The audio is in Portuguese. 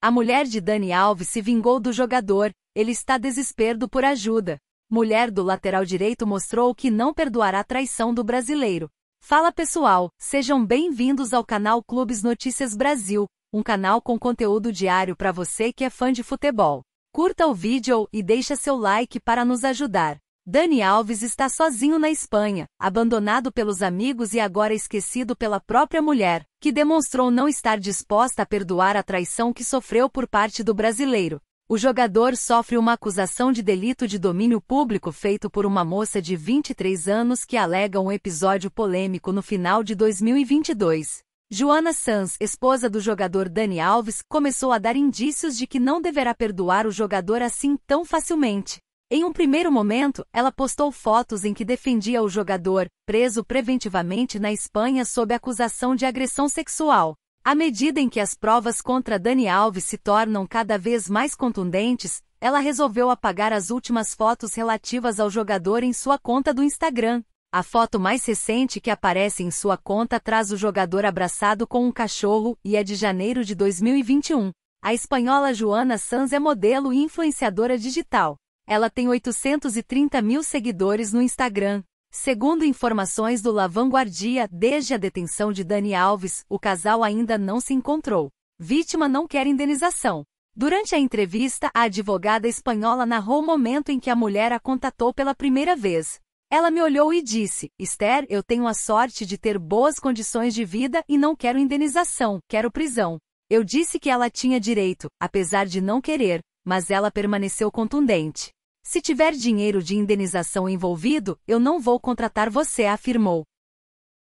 A mulher de Dani Alves se vingou do jogador, ele está desesperado por ajuda. Mulher do lateral direito mostrou que não perdoará a traição do brasileiro. Fala pessoal, sejam bem-vindos ao canal Clubes Notícias Brasil, um canal com conteúdo diário para você que é fã de futebol. Curta o vídeo e deixa seu like para nos ajudar. Dani Alves está sozinho na Espanha, abandonado pelos amigos e agora esquecido pela própria mulher, que demonstrou não estar disposta a perdoar a traição que sofreu por parte do brasileiro. O jogador sofre uma acusação de delito de domínio público feito por uma moça de 23 anos que alega um episódio polêmico no final de 2022. Joana Sanz, esposa do jogador Dani Alves, começou a dar indícios de que não deverá perdoar o jogador assim tão facilmente. Em um primeiro momento, ela postou fotos em que defendia o jogador, preso preventivamente na Espanha sob acusação de agressão sexual. À medida em que as provas contra Dani Alves se tornam cada vez mais contundentes, ela resolveu apagar as últimas fotos relativas ao jogador em sua conta do Instagram. A foto mais recente que aparece em sua conta traz o jogador abraçado com um cachorro e é de janeiro de 2021. A espanhola Joana Sanz é modelo e influenciadora digital. Ela tem 830 mil seguidores no Instagram. Segundo informações do Lavanguardia, desde a detenção de Dani Alves, o casal ainda não se encontrou. Vítima não quer indenização. Durante a entrevista, a advogada espanhola narrou o momento em que a mulher a contatou pela primeira vez. Ela me olhou e disse: Esther, eu tenho a sorte de ter boas condições de vida e não quero indenização, quero prisão. Eu disse que ela tinha direito, apesar de não querer, mas ela permaneceu contundente. Se tiver dinheiro de indenização envolvido, eu não vou contratar você, afirmou.